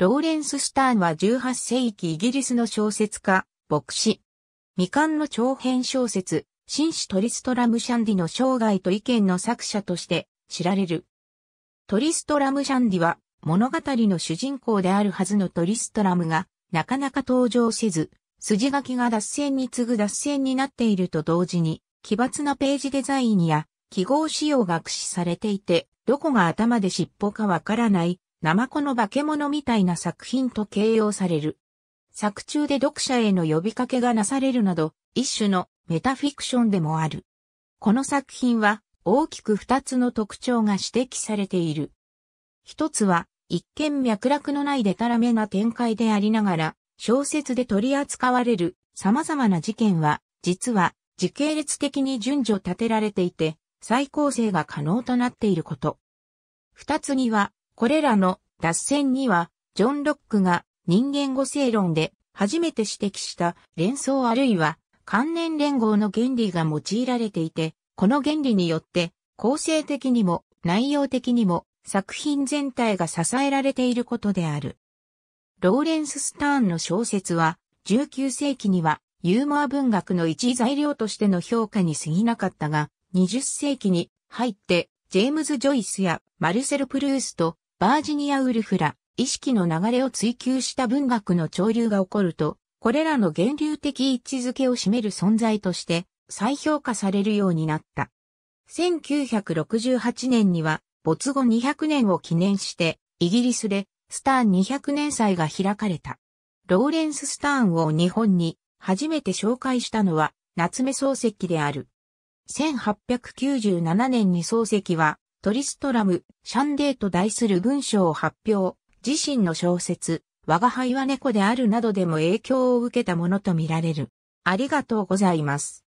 ローレンス・スターンは18世紀イギリスの小説家、牧師。未完の長編小説、紳士トリストラム・シャンディの生涯と意見の作者として知られる。トリストラム・シャンディは物語の主人公であるはずのトリストラムがなかなか登場せず、筋書きが脱線に次ぐ脱線になっていると同時に、奇抜なページデザインや記号仕様が駆使されていて、どこが頭で尻尾かわからないナマコの化け物みたいな作品と形容される。作中で読者への呼びかけがなされるなど、一種のメタフィクションでもある。この作品は大きく二つの特徴が指摘されている。一つは、一見脈絡のないデタラメな展開でありながら、小説で取り扱われる様々な事件は、実は時系列的に順序立てられていて、再構成が可能となっていること。二つには、これらの脱線には、ジョン・ロックが人間語性論で初めて指摘した連想あるいは関連連合の原理が用いられていて、この原理によって構成的にも内容的にも作品全体が支えられていることである。ローレンス・スターンの小説は19世紀にはユーモア文学の一材料としての評価に過ぎなかったが、20世紀に入ってジェームズ・ジョイスやマルセル・プルースト、バージニア・ウルフら、意識の流れを追求した文学の潮流が起こると、これらの源流的位置づけを占める存在として再評価されるようになった。1968年には没後200年を記念してイギリスでスターン200年祭が開かれた。ローレンス・スターンを日本に初めて紹介したのは夏目漱石である。1897年に漱石はトリストラム、シャンデーと題する文章を発表、自身の小説、我が輩は猫であるなどでも影響を受けたものとみられる。ありがとうございます。